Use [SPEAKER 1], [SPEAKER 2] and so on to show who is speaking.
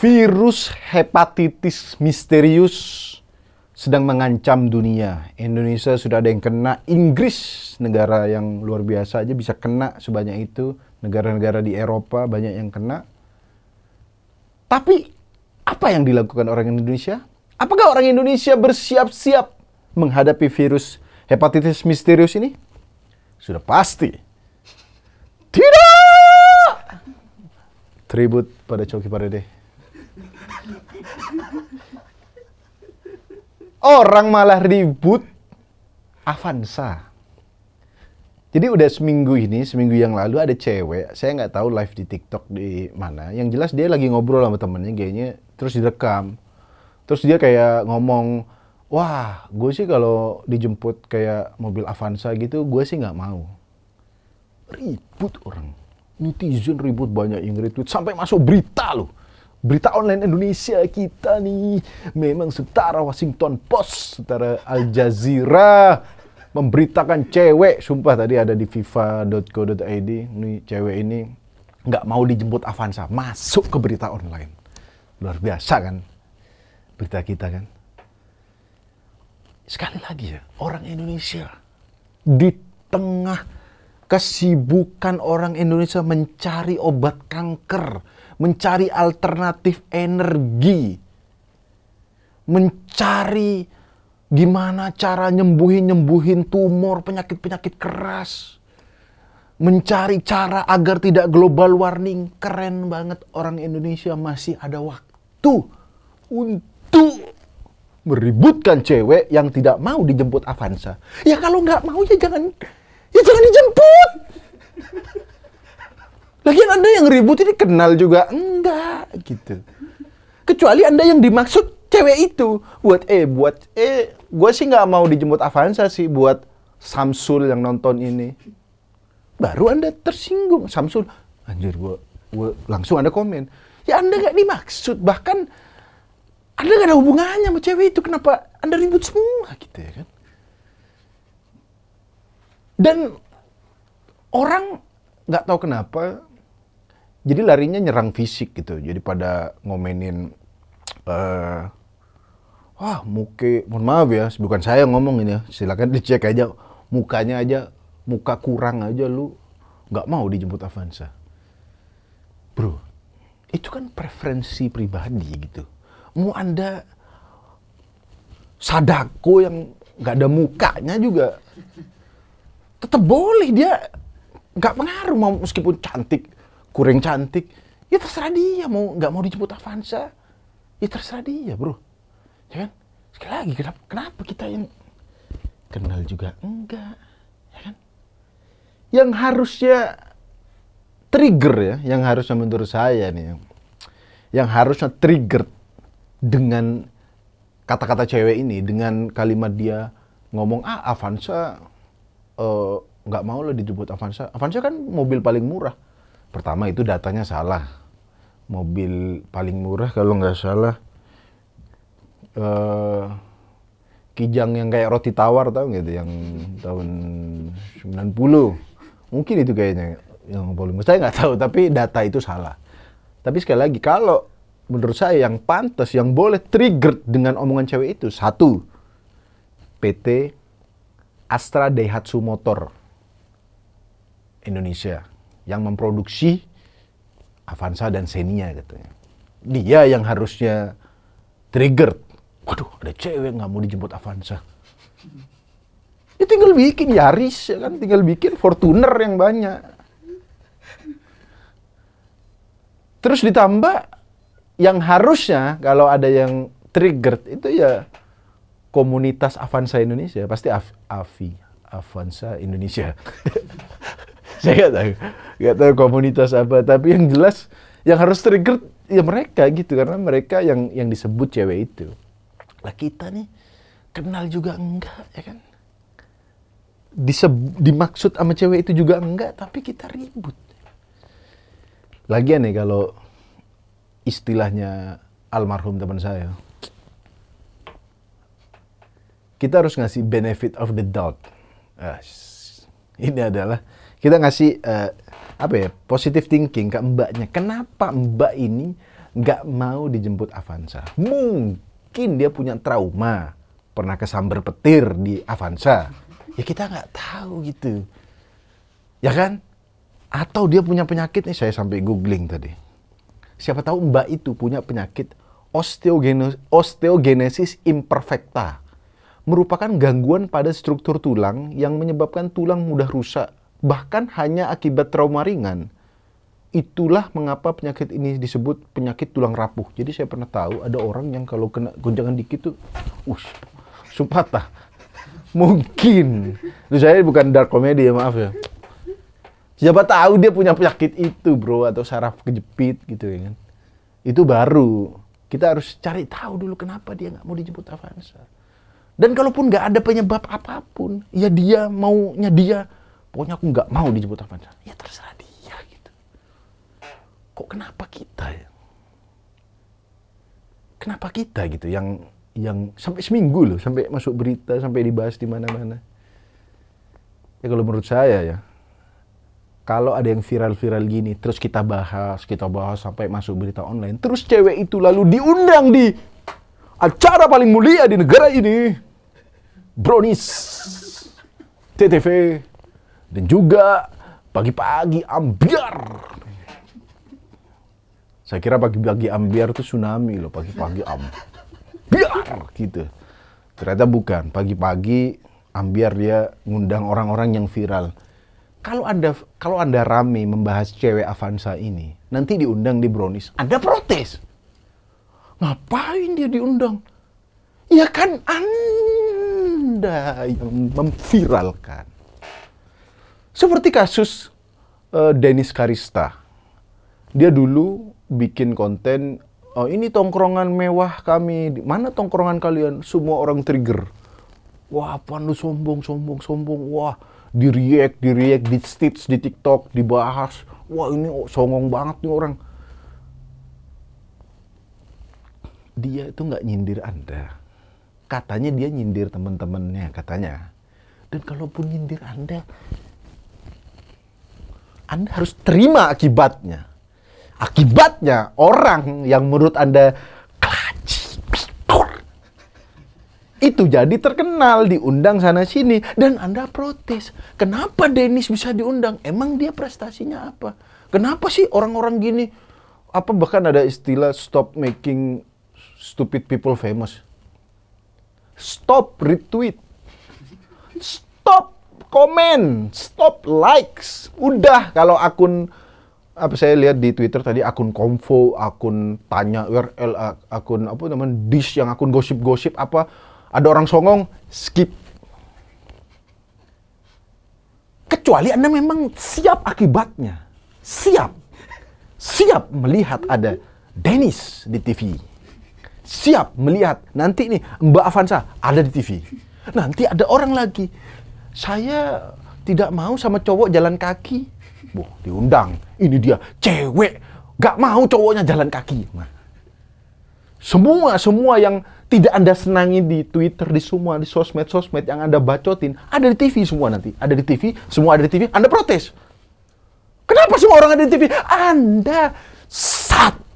[SPEAKER 1] Virus hepatitis misterius sedang mengancam dunia. Indonesia sudah ada yang kena, Inggris negara yang luar biasa aja bisa kena sebanyak itu. Negara-negara di Eropa banyak yang kena. Tapi apa yang dilakukan orang Indonesia? Apakah orang Indonesia bersiap-siap menghadapi virus hepatitis misterius ini? Sudah pasti. Tidak! Tribut pada Coki Paredeh. Orang malah ribut Avanza. Jadi udah seminggu ini, seminggu yang lalu ada cewek, saya nggak tahu live di TikTok di mana. Yang jelas dia lagi ngobrol sama temennya, kayaknya terus direkam. Terus dia kayak ngomong, wah gue sih kalau dijemput kayak mobil Avanza gitu, gue sih nggak mau. Ribut orang. Netizen ribut banyak yang retweet, sampai masuk berita loh. Berita online Indonesia kita nih memang setara Washington Post, setara Al Jazeera memberitakan cewek. Sumpah tadi ada di fifa.co.id, ini cewek ini nggak mau dijemput Avanza, masuk ke berita online. Luar biasa kan berita kita kan. Sekali lagi ya, orang Indonesia di tengah kesibukan orang Indonesia mencari obat kanker mencari alternatif energi, mencari gimana cara nyembuhin-nyembuhin tumor, penyakit-penyakit keras, mencari cara agar tidak global warning. Keren banget orang Indonesia masih ada waktu untuk meributkan cewek yang tidak mau dijemput Avanza. Ya kalau nggak mau ya jangan ya jangan dijemput ribut ini kenal juga enggak gitu kecuali anda yang dimaksud cewek itu buat eh buat eh gue sih nggak mau dijemput Avanza sih buat Samsul yang nonton ini baru anda tersinggung Samsul anjir gue gue langsung anda komen ya anda nggak dimaksud bahkan anda gak ada hubungannya sama cewek itu kenapa anda ribut semua gitu ya kan dan orang nggak tahu kenapa jadi larinya nyerang fisik gitu. Jadi pada ngomenin uh, eh, wah muke, mohon maaf ya, bukan saya yang ngomong ini ya. Silakan dicek aja mukanya aja, muka kurang aja lu nggak mau dijemput Avanza. Bro, itu kan preferensi pribadi gitu. Mau Anda sadako yang nggak ada mukanya juga tetap boleh dia nggak pengaruh meskipun cantik kurang cantik, ya terserah dia mau nggak mau dijemput Avanza, ya terserah dia bro, ya kan? Sekali lagi kenapa, kenapa kita yang kenal juga enggak, ya kan? Yang harusnya trigger ya, yang harusnya menurut saya nih, yang harusnya trigger dengan kata-kata cewek ini, dengan kalimat dia ngomong ah Avanza eh, nggak uh, mau lo dijemput Avanza, Avanza kan mobil paling murah pertama itu datanya salah mobil paling murah kalau nggak salah uh, kijang yang kayak roti tawar tau itu yang tahun 90 mungkin itu kayaknya yang paling murah saya nggak tahu tapi data itu salah tapi sekali lagi kalau menurut saya yang pantas yang boleh trigger dengan omongan cewek itu satu PT Astra Daihatsu Motor Indonesia yang memproduksi Avanza dan Xenia katanya. Gitu Dia yang harusnya trigger. Waduh, ada cewek nggak mau dijemput Avanza. Ya tinggal bikin Yaris ya kan, tinggal bikin Fortuner yang banyak. Terus ditambah yang harusnya kalau ada yang trigger itu ya komunitas Avanza Indonesia, pasti Avi, Avanza Indonesia. Saya tahu nggak tahu komunitas apa tapi yang jelas yang harus trigger ya mereka gitu karena mereka yang yang disebut cewek itu lah kita nih kenal juga enggak ya kan Diseb dimaksud sama cewek itu juga enggak tapi kita ribut lagian nih kalau istilahnya almarhum teman saya kita harus ngasih benefit of the doubt ah, ini adalah kita ngasih uh, apa ya positive thinking ke mbaknya kenapa mbak ini nggak mau dijemput Avanza mungkin dia punya trauma pernah kesambar petir di Avanza ya kita nggak tahu gitu ya kan atau dia punya penyakit nih saya sampai googling tadi siapa tahu mbak itu punya penyakit osteogenes osteogenesis imperfecta merupakan gangguan pada struktur tulang yang menyebabkan tulang mudah rusak bahkan hanya akibat trauma ringan. Itulah mengapa penyakit ini disebut penyakit tulang rapuh. Jadi saya pernah tahu ada orang yang kalau kena goncangan dikit tuh, us, sumpata Mungkin. Itu saya bukan dark comedy ya, maaf ya. Siapa tahu dia punya penyakit itu, bro, atau saraf kejepit gitu ya kan. Itu baru. Kita harus cari tahu dulu kenapa dia nggak mau dijemput Avanza. Dan kalaupun nggak ada penyebab apapun, ya dia maunya dia pokoknya aku nggak mau dijemput Avanza ya terserah dia gitu kok kenapa kita ya kenapa kita gitu yang yang sampai seminggu loh sampai masuk berita sampai dibahas di mana-mana ya kalau menurut saya ya kalau ada yang viral-viral gini terus kita bahas kita bahas sampai masuk berita online terus cewek itu lalu diundang di acara paling mulia di negara ini Bronis, TTV dan juga pagi-pagi ambiar. Saya kira pagi-pagi ambiar itu tsunami loh, pagi-pagi ambiar gitu. Ternyata bukan, pagi-pagi ambiar dia ngundang orang-orang yang viral. Kalau Anda kalau Anda rame membahas cewek Avanza ini, nanti diundang di Brownies, Anda protes. Ngapain dia diundang? Ya kan Anda yang memviralkan. Seperti kasus uh, Dennis Karista. Dia dulu bikin konten, oh, ini tongkrongan mewah kami, mana tongkrongan kalian? Semua orang trigger. Wah, apaan lu sombong, sombong, sombong. Wah, di react, di react, di stitch, di TikTok, dibahas. Wah, ini songong banget nih orang. Dia itu nggak nyindir Anda. Katanya dia nyindir teman-temannya, katanya. Dan kalaupun nyindir Anda, anda harus terima akibatnya. Akibatnya orang yang menurut Anda kelaji, itu jadi terkenal, diundang sana sini dan Anda protes. Kenapa Denis bisa diundang? Emang dia prestasinya apa? Kenapa sih orang-orang gini apa bahkan ada istilah stop making stupid people famous. Stop retweet. Stop komen, stop likes. Udah kalau akun apa saya lihat di Twitter tadi akun Konfo, akun tanya URL, akun apa namanya dish yang akun gosip-gosip apa ada orang songong skip. Kecuali Anda memang siap akibatnya. Siap. Siap melihat ada Dennis di TV. Siap melihat nanti nih Mbak Avanza ada di TV. Nanti ada orang lagi saya tidak mau sama cowok jalan kaki. bu diundang. Ini dia, cewek. Gak mau cowoknya jalan kaki. Nah. Semua, semua yang tidak Anda senangi di Twitter, di semua, di sosmed-sosmed yang Anda bacotin, ada di TV semua nanti. Ada di TV, semua ada di TV, Anda protes. Kenapa semua orang ada di TV? Anda satu.